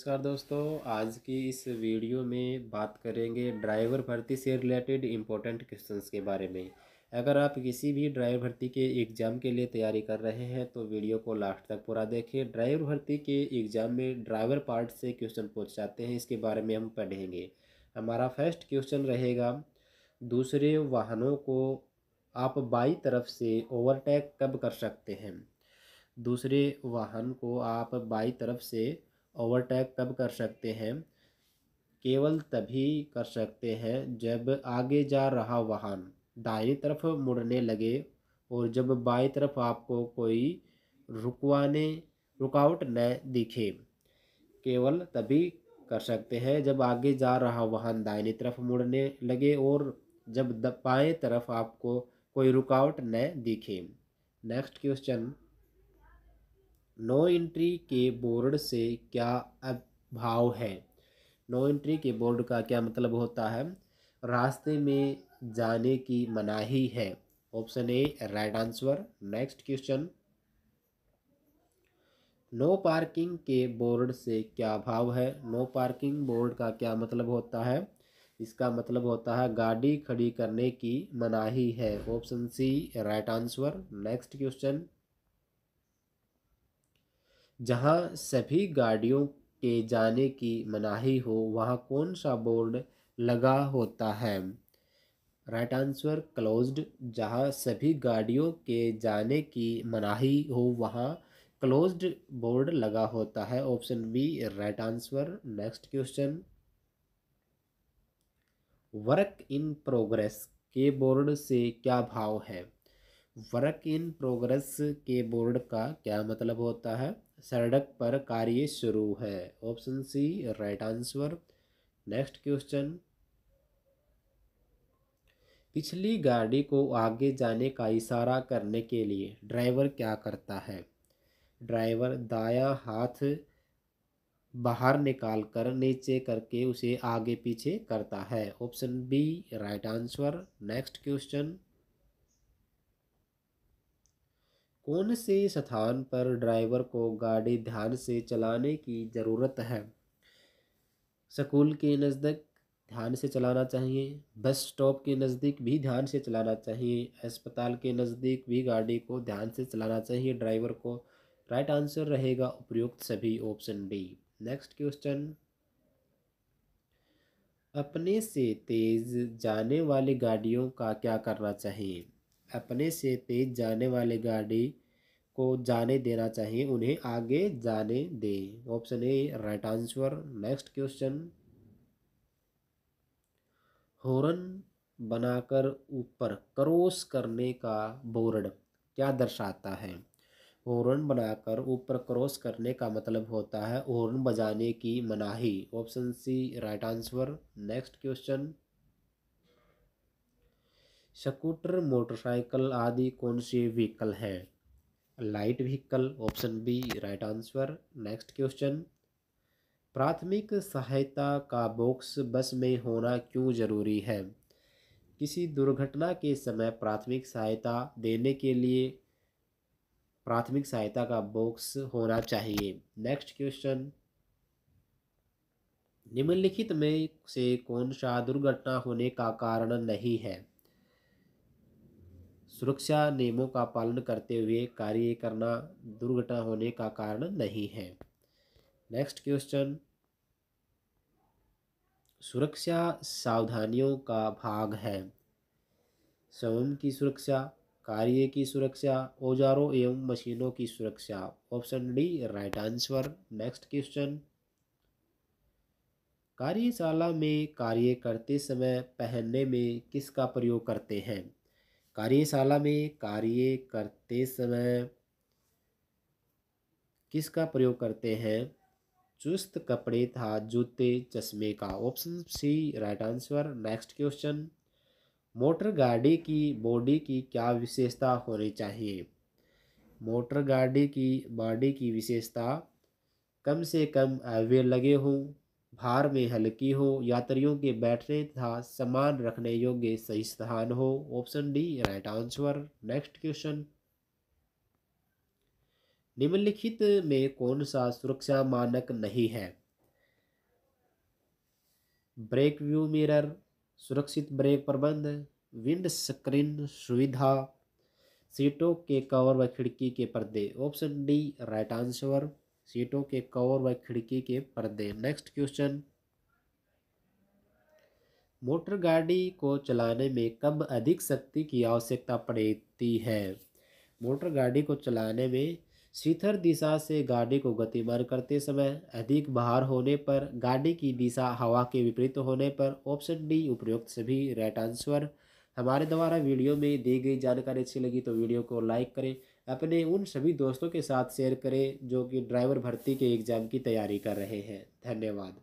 नमस्कार दोस्तों आज की इस वीडियो में बात करेंगे ड्राइवर भर्ती से रिलेटेड इम्पोर्टेंट क्वेश्चंस के बारे में अगर आप किसी भी ड्राइवर भर्ती के एग्ज़ाम के लिए तैयारी कर रहे हैं तो वीडियो को लास्ट तक पूरा देखें ड्राइवर भर्ती के एग्ज़ाम में ड्राइवर पार्ट से क्वेश्चन पूछ जाते हैं इसके बारे में हम पढ़ेंगे हमारा फर्स्ट क्वेश्चन रहेगा दूसरे वाहनों को आप बाई तरफ से ओवरटेक कब कर सकते हैं दूसरे वाहन को आप बाई तरफ से ओवरटेक तब कर सकते हैं केवल तभी कर सकते हैं जब आगे जा रहा वाहन दाएं तरफ मुड़ने लगे और जब बाएं तरफ आपको कोई रुकवाने रुकावट न दिखे केवल तभी कर सकते हैं जब आगे जा रहा वाहन दाहिनी तरफ मुड़ने लगे और जब बाएं तरफ आपको कोई रुकावट न दिखे नेक्स्ट क्वेश्चन नो एंट्री के बोर्ड से क्या अभाव है नो एंट्री के बोर्ड का क्या मतलब होता है रास्ते में जाने की मनाही है option A right answer next question no parking के बोर्ड से क्या भाव है नो पार्किंग बोर्ड का क्या मतलब होता है इसका मतलब होता है गाड़ी खड़ी करने की मनाही है option C right answer next question जहां सभी गाड़ियों के जाने की मनाही हो वहां कौन सा बोर्ड लगा होता है राइट आंसर क्लोज्ड जहां सभी गाड़ियों के जाने की मनाही हो वहां क्लोज्ड बोर्ड लगा होता है option B right answer next question work in progress के बोर्ड से क्या भाव है वर्क इन प्रोग्रेस के बोर्ड का क्या मतलब होता है सड़क पर कार्य शुरू है option C right answer next question पिछली गाड़ी को आगे जाने का इशारा करने के लिए ड्राइवर क्या करता है ड्राइवर दाया हाथ बाहर निकाल कर नीचे करके उसे आगे पीछे करता है option B right answer next question कौन से स्थान पर ड्राइवर को गाड़ी ध्यान से चलाने की ज़रूरत है स्कूल के नज़दीक ध्यान से चलाना चाहिए बस स्टॉप के नज़दीक भी ध्यान से चलाना चाहिए अस्पताल के नज़दीक भी गाड़ी को ध्यान से चलाना चाहिए ड्राइवर को राइट आंसर रहेगा उपयुक्त सभी ऑप्शन डी नेक्स्ट क्वेश्चन अपने से तेज़ जाने वाली गाड़ियों का क्या करना चाहिए अपने से तेज़ जाने वाली गाड़ी को जाने देना चाहिए उन्हें आगे जाने दे option A right answer next question horn बनाकर ऊपर क्रॉस करने का बोर्ड क्या दर्शाता है हॉर्न बनाकर ऊपर क्रॉस करने का मतलब होता है हॉर्न बजाने की मनाही option C right answer next question scooter motorcycle आदि कौन से व्हीकल हैं light vehicle option B right answer next question प्राथमिक सहायता का बॉक्स बस में होना क्यों जरूरी है किसी दुर्घटना के समय प्राथमिक सहायता देने के लिए प्राथमिक सहायता का बॉक्स होना चाहिए नेक्स्ट क्वेश्चन निम्नलिखित में से कौन सा दुर्घटना होने का कारण नहीं है सुरक्षा नियमों का पालन करते हुए कार्य करना दुर्घटना होने का कारण नहीं है नेक्स्ट क्वेश्चन सुरक्षा सावधानियों का भाग है स्वयं की सुरक्षा कार्य की सुरक्षा औजारों एवं मशीनों की सुरक्षा option D right answer next question कार्यशाला में कार्य करते समय पहनने में किसका प्रयोग करते हैं कार्यशाला में कार्य करते समय किसका प्रयोग करते हैं चुस्त कपड़े था जूते चश्मे का option C right answer next question motor गाड़ी की बॉडी की क्या विशेषता होनी चाहिए मोटर गाड़ी की बॉडी की विशेषता कम से कम अवेयर लगे हों भार में हल्की हो यात्रियों के बैठने तथा सामान रखने योग्य सही स्थान हो option D right answer next question निम्नलिखित में कौन सा सुरक्षा मानक नहीं है ब्रेक व्यू मिरर सुरक्षित ब्रेक प्रबंध विंड स्क्रीन सुविधा सीटों के कवर व खिड़की के पर्दे ऑप्शन डी राइट आंसर सीटों के कवर व खिड़की के पर्दे नेक्स्ट क्वेश्चन मोटर गाड़ी को चलाने में कब अधिक शक्ति की आवश्यकता पड़ती है मोटर गाड़ी को चलाने में शिथर दिशा से गाड़ी को गतिमान करते समय अधिक भार होने पर गाड़ी की दिशा हवा के विपरीत होने पर ऑप्शन डी उपयुक्त सभी राइट आंसर हमारे द्वारा वीडियो में दी गई जानकारी अच्छी लगी तो वीडियो को लाइक करें अपने उन सभी दोस्तों के साथ शेयर करें जो कि ड्राइवर भर्ती के एग्ज़ाम की तैयारी कर रहे हैं धन्यवाद